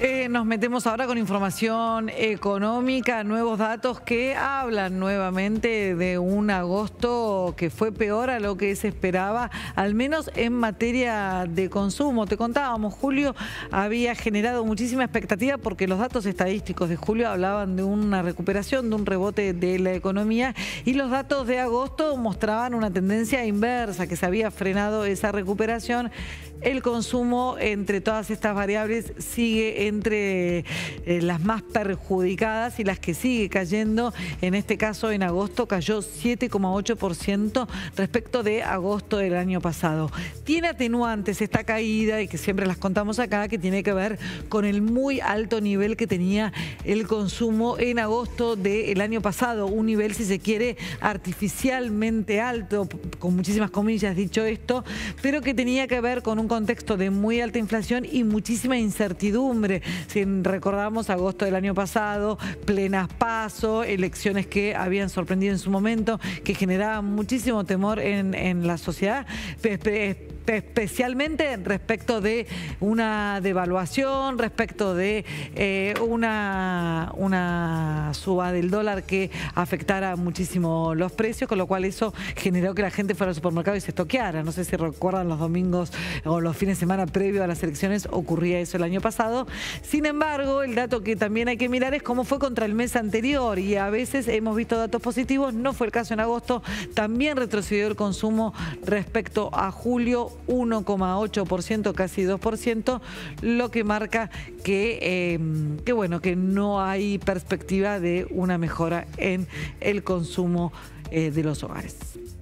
Eh, nos metemos ahora con información económica, nuevos datos que hablan nuevamente de un agosto que fue peor a lo que se esperaba, al menos en materia de consumo. Te contábamos, Julio había generado muchísima expectativa porque los datos estadísticos de julio hablaban de una recuperación, de un rebote de la economía y los datos de agosto mostraban una tendencia inversa, que se había frenado esa recuperación. El consumo entre todas estas variables sigue entre eh, las más perjudicadas y las que sigue cayendo. En este caso, en agosto cayó 7,8% respecto de agosto del año pasado. Tiene atenuantes esta caída y que siempre las contamos acá, que tiene que ver con el muy alto nivel que tenía el consumo en agosto del año pasado, un nivel, si se quiere, artificialmente alto, con muchísimas comillas dicho esto, pero que tenía que ver con un contexto de muy alta inflación y muchísima incertidumbre si recordamos agosto del año pasado, plenas paso, elecciones que habían sorprendido en su momento, que generaban muchísimo temor en, la sociedad. Este, especialmente respecto de una devaluación, respecto de eh, una, una suba del dólar que afectara muchísimo los precios, con lo cual eso generó que la gente fuera al supermercado y se estoqueara. No sé si recuerdan los domingos o los fines de semana previo a las elecciones ocurría eso el año pasado. Sin embargo, el dato que también hay que mirar es cómo fue contra el mes anterior y a veces hemos visto datos positivos, no fue el caso en agosto, también retrocedió el consumo respecto a julio 1,8%, casi 2%, lo que marca em, que, bueno, que no hay perspectiva de una mejora en el consumo eh, de los hogares.